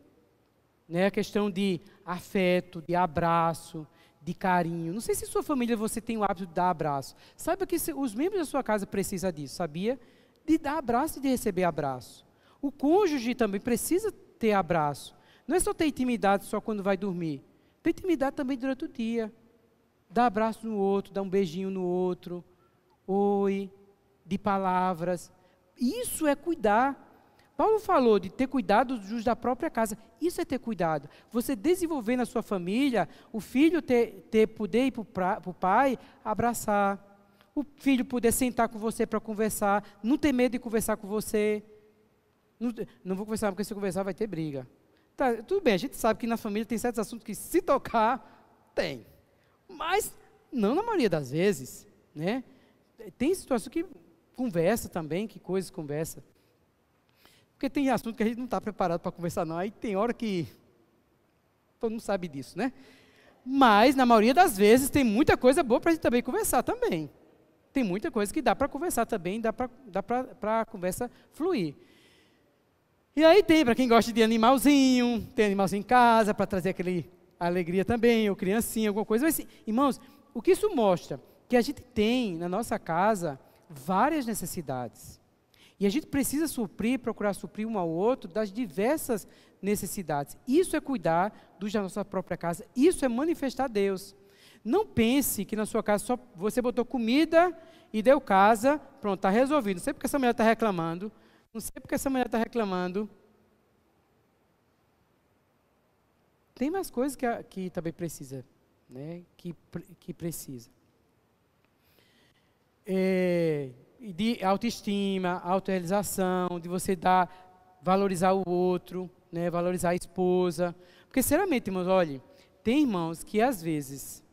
Né? A questão de afeto, de abraço, de carinho. Não sei se sua família você tem o hábito de dar abraço. Saiba que os membros da sua casa precisam disso, sabia? De dar abraço e de receber abraço. O cônjuge também precisa ter abraço. Não é só ter intimidade só quando vai dormir. Ter intimidade também durante o dia. Dar abraço no outro, dar um beijinho no outro. Oi, de palavras. Isso é cuidar Paulo falou de ter cuidado dos da própria casa. Isso é ter cuidado. Você desenvolver na sua família, o filho ter, ter poder ir para o pai abraçar. O filho poder sentar com você para conversar. Não ter medo de conversar com você. Não, não vou conversar, porque se conversar vai ter briga. Tá, tudo bem, a gente sabe que na família tem certos assuntos que se tocar, tem. Mas não na maioria das vezes. Né? Tem situação que conversa também, que coisas conversa. Porque tem assunto que a gente não está preparado para conversar, não. Aí tem hora que. Todo mundo sabe disso, né? Mas, na maioria das vezes, tem muita coisa boa para a gente também conversar também. Tem muita coisa que dá para conversar também, dá para a conversa fluir. E aí tem, para quem gosta de animalzinho, tem animalzinho em casa, para trazer aquele alegria também, ou criancinha, alguma coisa. Mas, assim, irmãos, o que isso mostra? Que a gente tem na nossa casa várias necessidades. E a gente precisa suprir, procurar suprir um ao outro das diversas necessidades. Isso é cuidar dos da nossa própria casa. Isso é manifestar Deus. Não pense que na sua casa só você botou comida e deu casa, pronto, está resolvido. Não sei porque essa mulher está reclamando. Não sei porque essa mulher está reclamando. Tem mais coisas que, que também precisa, né? Que, que precisa. É, de autoestima, autorrealização, de você dar, valorizar o outro, né, valorizar a esposa. Porque, sinceramente, irmãos, olha, tem irmãos que às vezes.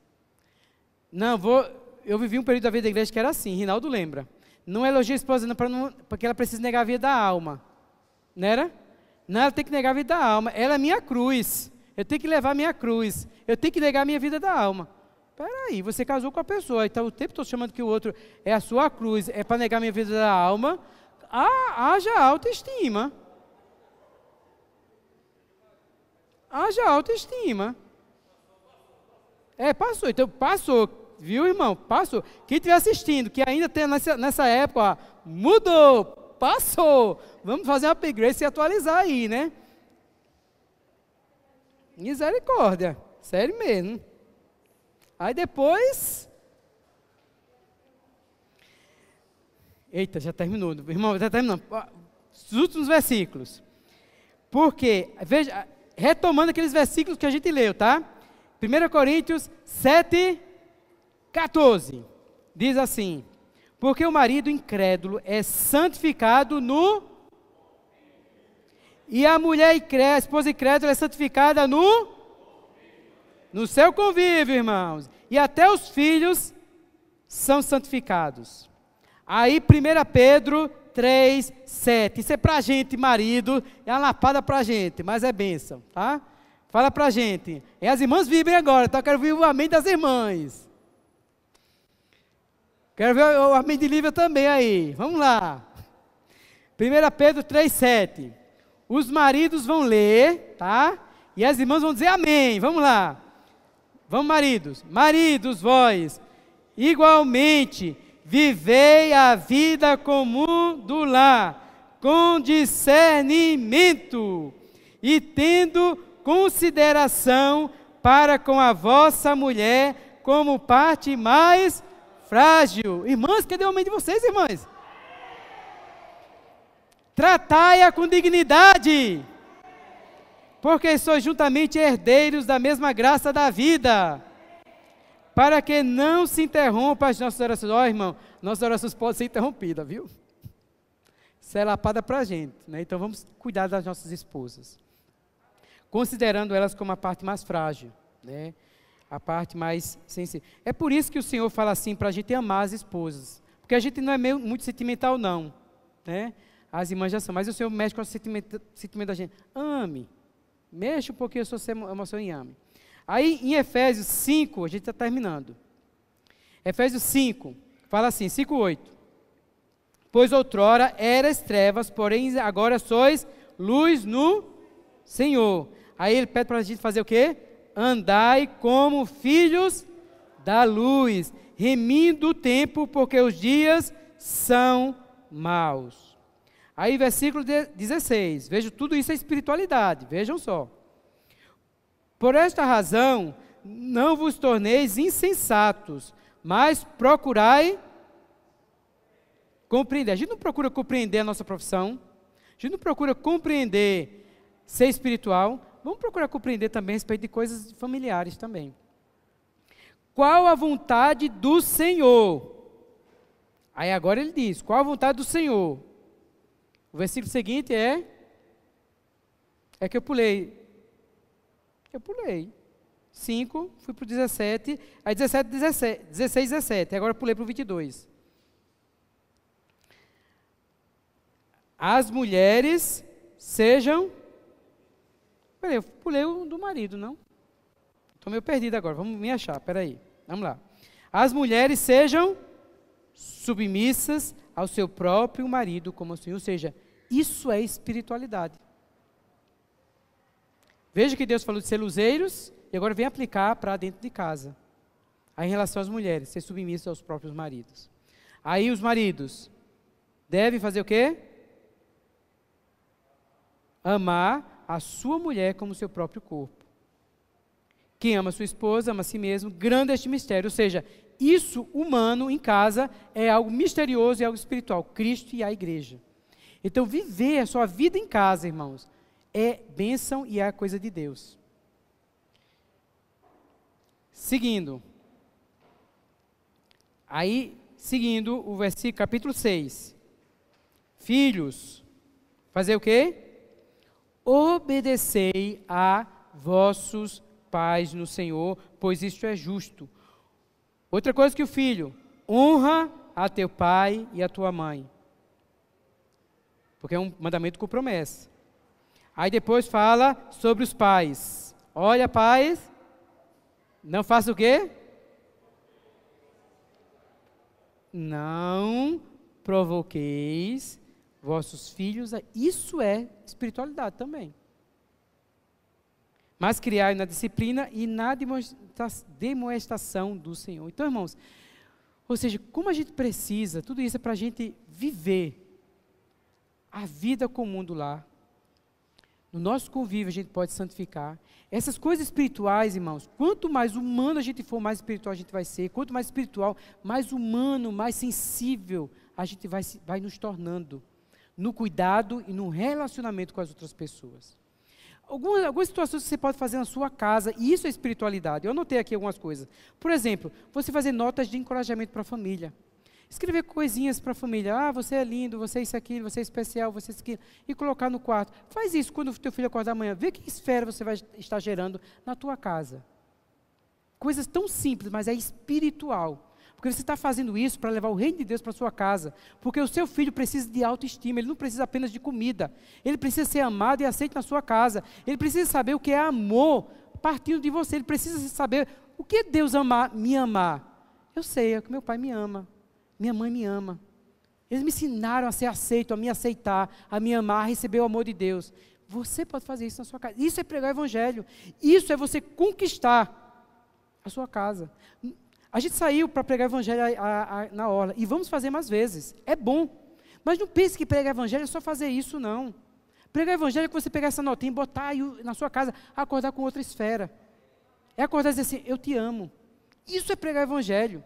Não, vou. Eu vivi um período da vida da igreja que era assim, Rinaldo lembra. Não elogia a esposa não, não, porque ela precisa negar a vida da alma. Não era? Não, ela tem que negar a vida da alma. Ela é minha cruz. Eu tenho que levar minha cruz. Eu tenho que negar a minha vida da alma. Peraí, você casou com a pessoa, então o tempo todo chamando que o outro é a sua cruz, é para negar minha vida da alma, ah, haja autoestima. Haja autoestima. É, passou, então passou, viu, irmão? Passou. Quem estiver assistindo, que ainda tem nessa, nessa época, mudou, passou. Vamos fazer um upgrade e atualizar aí, né? Misericórdia, sério mesmo. Aí depois. Eita, já terminou. Irmão, já tá terminou, Os últimos versículos. Porque, veja, retomando aqueles versículos que a gente leu, tá? 1 Coríntios 7, 14. Diz assim: Porque o marido incrédulo é santificado no. E a mulher incrédula, a esposa incrédula é santificada no no seu convívio, irmãos, e até os filhos são santificados. Aí 1 Pedro 3, 7. Isso é pra gente, marido, é a lapada pra gente, mas é bênção, tá? Fala pra gente. E as irmãs vibrem agora, então eu quero ver o amém das irmãs. Quero ver o amém de Lívia também aí. Vamos lá. 1 Pedro 3, 7. Os maridos vão ler, tá? E as irmãs vão dizer amém. Vamos lá. Vamos, maridos. Maridos, vós, igualmente, vivei a vida comum do lar, com discernimento e tendo consideração para com a vossa mulher como parte mais frágil. Irmãs, cadê o homem de vocês, irmãs? Tratai-a com dignidade porque sois juntamente herdeiros da mesma graça da vida. Para que não se interrompa as nossas orações. Ó, oh, irmão, nossas orações podem ser interrompidas, viu? Isso é lapada para a gente, né? Então vamos cuidar das nossas esposas. Considerando elas como a parte mais frágil, né? A parte mais sensível. É por isso que o Senhor fala assim para a gente amar as esposas. Porque a gente não é meio, muito sentimental, não. Né? As irmãs já são, mas o Senhor mexe com o sentimento, sentimento da gente. Ame Mexe um pouquinho a sua emoção em ame. Aí em Efésios 5, a gente está terminando. Efésios 5, fala assim, 5, 8. Pois outrora eras trevas, porém agora sois luz no Senhor. Aí ele pede para a gente fazer o quê? Andai como filhos da luz, remindo o tempo, porque os dias são maus. Aí, versículo 16. Vejo tudo isso é espiritualidade, vejam só. Por esta razão, não vos torneis insensatos, mas procurai compreender. A gente não procura compreender a nossa profissão, a gente não procura compreender ser espiritual, vamos procurar compreender também a respeito de coisas familiares também. Qual a vontade do Senhor? Aí agora ele diz: qual a vontade do Senhor? O versículo seguinte é. É que eu pulei. Eu pulei. 5, fui para o 17, aí 17, 17, 16, 17, agora pulei para o 22. As mulheres sejam. Peraí, eu pulei o do marido, não? Estou meio perdido agora, vamos me achar, peraí. Vamos lá. As mulheres sejam submissas ao seu próprio marido como assim Ou seja, isso é espiritualidade. Veja que Deus falou de ser luzeiros e agora vem aplicar para dentro de casa. Aí em relação às mulheres, ser submissas aos próprios maridos. Aí os maridos devem fazer o quê? Amar a sua mulher como seu próprio corpo. Quem ama sua esposa, ama a si mesmo. Grande é este mistério. Ou seja, isso humano em casa é algo misterioso e algo espiritual, Cristo e a igreja. Então, viver a sua vida em casa, irmãos, é bênção e é a coisa de Deus. Seguindo. Aí, seguindo o versículo capítulo 6. Filhos, fazer o quê? Obedecei a vossos pais no Senhor, pois isto é justo. Outra coisa que o filho, honra a teu pai e a tua mãe. Porque é um mandamento com promessa. Aí depois fala sobre os pais. Olha, pais, não faça o quê? Não provoqueis vossos filhos. A... Isso é espiritualidade também. Mas criai na disciplina e na demoestação do Senhor. Então, irmãos, ou seja, como a gente precisa, tudo isso é para a gente viver a vida com o mundo lá. No nosso convívio a gente pode santificar. Essas coisas espirituais, irmãos, quanto mais humano a gente for, mais espiritual a gente vai ser. Quanto mais espiritual, mais humano, mais sensível a gente vai, vai nos tornando no cuidado e no relacionamento com as outras pessoas. Algumas, algumas situações que você pode fazer na sua casa, e isso é espiritualidade. Eu anotei aqui algumas coisas. Por exemplo, você fazer notas de encorajamento para a família. Escrever coisinhas para a família. Ah, você é lindo, você é isso aqui, você é especial, você é isso aqui. E colocar no quarto. Faz isso quando o teu filho acordar amanhã. Vê que esfera você vai estar gerando na tua casa. Coisas tão simples, mas é espiritual. Porque você está fazendo isso para levar o reino de Deus para sua casa. Porque o seu filho precisa de autoestima, ele não precisa apenas de comida. Ele precisa ser amado e aceito na sua casa. Ele precisa saber o que é amor partindo de você. Ele precisa saber o que é Deus amar, me amar. Eu sei, é que meu pai me ama, minha mãe me ama. Eles me ensinaram a ser aceito, a me aceitar, a me amar, a receber o amor de Deus. Você pode fazer isso na sua casa. Isso é pregar o evangelho. Isso é você conquistar a sua casa. A gente saiu para pregar evangelho a, a, a, na hora e vamos fazer mais vezes. É bom. Mas não pense que pregar evangelho é só fazer isso, não. Pregar evangelho é que você pegar essa notinha e botar aí na sua casa, acordar com outra esfera. É acordar e dizer assim, eu te amo. Isso é pregar evangelho.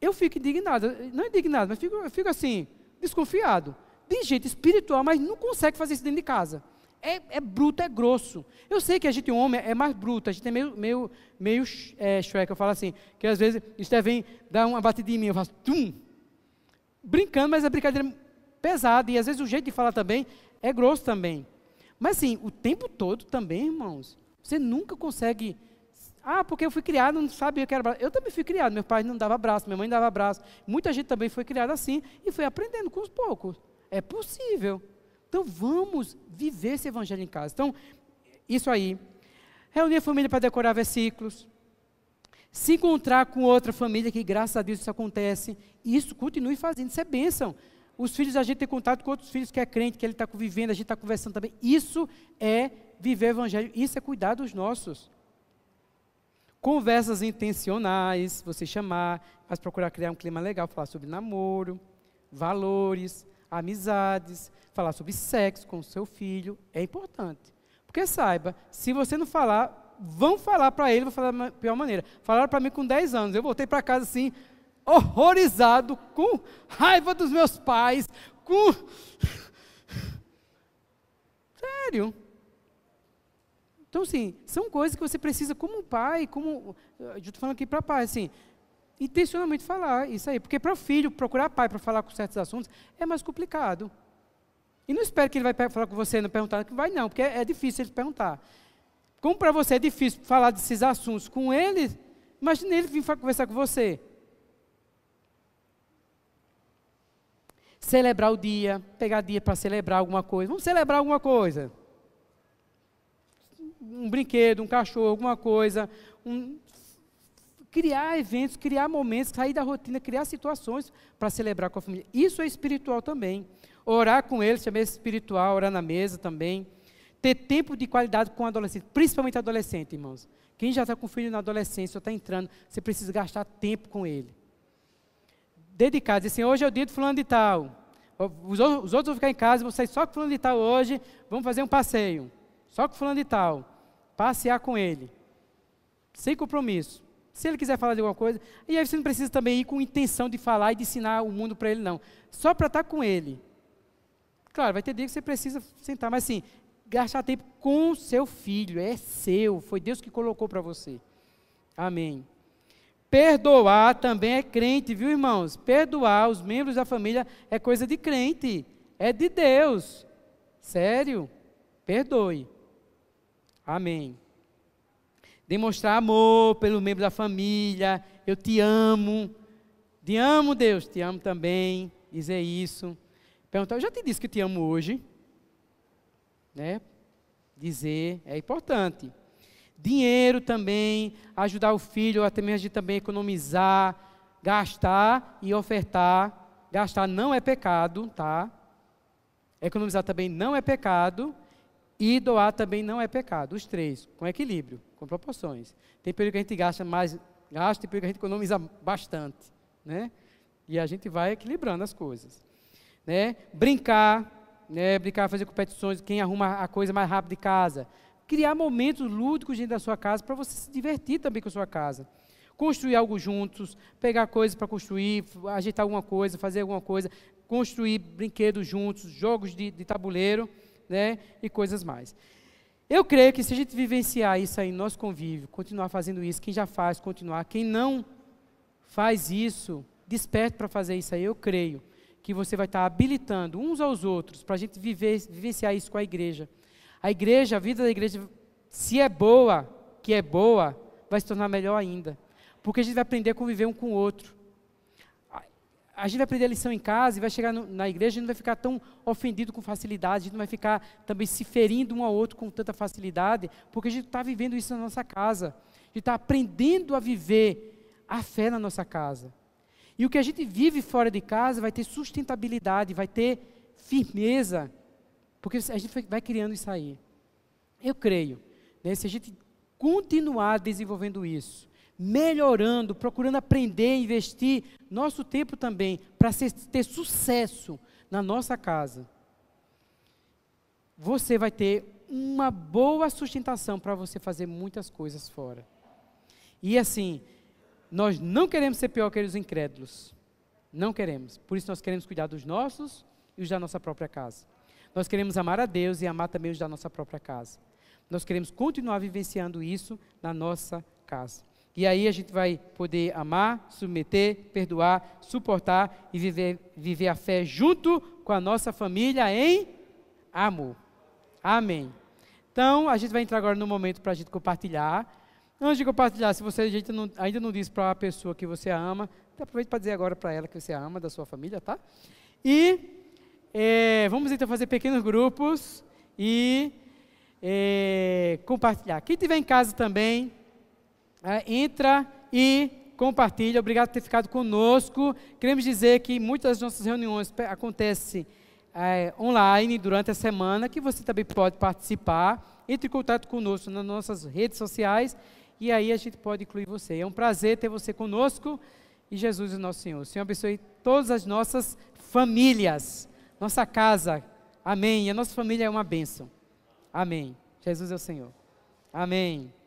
Eu fico indignado, não indignado, mas fico, fico assim, desconfiado. Tem gente espiritual, mas não consegue fazer isso dentro de casa é, é bruto, é grosso. Eu sei que a gente, homem, é mais bruto, a gente é meio, meio, meio é, Shrek, eu falo assim, que às vezes Steven dá uma batida em mim, eu faço tum, brincando, mas é brincadeira pesada, e às vezes o jeito de falar também é grosso também. Mas assim, o tempo todo também, irmãos, você nunca consegue... Ah, porque eu fui criado, não sabia o que era abraço. Eu também fui criado, meu pai não dava abraço, minha mãe dava abraço. Muita gente também foi criada assim e foi aprendendo com os poucos. É possível. Então vamos viver esse evangelho em casa. Então, isso aí. Reunir a família para decorar versículos. Se encontrar com outra família, que graças a Deus isso acontece. E isso continue fazendo, isso é bênção. Os filhos, a gente tem contato com outros filhos que é crente, que ele está convivendo, a gente está conversando também. Isso é viver o evangelho, isso é cuidar dos nossos. Conversas intencionais, você chamar, mas procurar criar um clima legal, falar sobre namoro, valores, amizades, falar sobre sexo com o seu filho, é importante. Porque saiba, se você não falar, vão falar para ele, vou falar da pior maneira. Falaram para mim com 10 anos, eu voltei para casa assim, horrorizado, com raiva dos meus pais, com. Sério. Então, assim, são coisas que você precisa, como pai, como. Eu estou falando aqui para pai, assim, intencionalmente falar isso aí. Porque para o filho procurar pai para falar com certos assuntos é mais complicado. E não espere que ele vai falar com você e não perguntar que vai, não, porque é, é difícil ele perguntar. Como para você é difícil falar desses assuntos com ele, imagine ele vir conversar com você. Celebrar o dia, pegar dia para celebrar alguma coisa. Vamos celebrar alguma coisa. Um brinquedo, um cachorro, alguma coisa, um, criar eventos, criar momentos, sair da rotina, criar situações para celebrar com a família. Isso é espiritual também. Orar com eles também é espiritual, orar na mesa também. Ter tempo de qualidade com o adolescente, principalmente adolescente, irmãos. Quem já está com filho na adolescência, está entrando, você precisa gastar tempo com ele. Dedicar, dizer assim, hoje é o dia do fulano de tal. Os, outros vão ficar em casa, vão sair só com fulano de tal hoje, vamos fazer um passeio. Só com fulano de tal. Passear com ele. Sem compromisso. Se ele quiser falar de alguma coisa, e aí você não precisa também ir com intenção de falar e de ensinar o mundo para ele, não. Só para estar tá com ele. Claro, vai ter dia que você precisa sentar, mas assim, gastar tempo com seu filho, é seu, foi Deus que colocou para você. Amém. Perdoar também é crente, viu, irmãos? Perdoar os membros da família é coisa de crente, é de Deus. Sério? Perdoe. Amém demonstrar amor pelo membro da família, eu te amo, te amo Deus, te amo também, dizer é isso. Perguntar, eu já te disse que te amo hoje, né? Dizer é importante. Dinheiro também, ajudar o filho, até mesmo também economizar, gastar e ofertar. Gastar não é pecado, tá? Economizar também não é pecado, e doar também não é pecado, os três, com equilíbrio, com proporções. Tem período que a gente gasta mais, gasta, tem período que a gente economiza bastante, né? E a gente vai equilibrando as coisas, né? Brincar, né? Brincar, fazer competições, quem arruma a coisa mais rápido de casa. Criar momentos lúdicos dentro da sua casa para você se divertir também com a sua casa. Construir algo juntos, pegar coisas para construir, ajeitar alguma coisa, fazer alguma coisa, construir brinquedos juntos, jogos de, de tabuleiro né, e coisas mais. Eu creio que se a gente vivenciar isso aí no nosso convívio, continuar fazendo isso, quem já faz, continuar, quem não faz isso, desperto para fazer isso aí, eu creio que você vai estar tá habilitando uns aos outros para a gente viver, vivenciar isso com a igreja. A igreja, a vida da igreja, se é boa, que é boa, vai se tornar melhor ainda. Porque a gente vai aprender a conviver um com o outro a gente vai aprender a lição em casa e vai chegar no, na igreja e não vai ficar tão ofendido com facilidade, a gente não vai ficar também se ferindo um ao outro com tanta facilidade, porque a gente está vivendo isso na nossa casa. A gente está aprendendo a viver a fé na nossa casa. E o que a gente vive fora de casa vai ter sustentabilidade, vai ter firmeza, porque a gente vai criando isso aí. Eu creio, né, se a gente continuar desenvolvendo isso, melhorando, procurando aprender, investir nosso tempo também para ter sucesso na nossa casa, você vai ter uma boa sustentação para você fazer muitas coisas fora. E assim, nós não queremos ser pior que os incrédulos. Não queremos. Por isso nós queremos cuidar dos nossos e os da nossa própria casa. Nós queremos amar a Deus e amar também os da nossa própria casa. Nós queremos continuar vivenciando isso na nossa casa. E aí a gente vai poder amar, submeter, perdoar, suportar e viver, viver a fé junto com a nossa família em amor. Amém. Então, a gente vai entrar agora no momento para a gente compartilhar. Antes de compartilhar, se você ainda não, ainda não disse para a pessoa que você a ama, então aproveite para dizer agora para ela que você a ama, da sua família, tá? E é, vamos então fazer pequenos grupos e é, compartilhar. Quem estiver em casa também, é, entra e compartilha. Obrigado por ter ficado conosco. Queremos dizer que muitas das nossas reuniões acontecem é, online durante a semana, que você também pode participar. Entre em contato conosco nas nossas redes sociais e aí a gente pode incluir você. É um prazer ter você conosco e Jesus, o nosso Senhor. O Senhor abençoe todas as nossas famílias, nossa casa. Amém. E a nossa família é uma bênção. Amém. Jesus é o Senhor. Amém.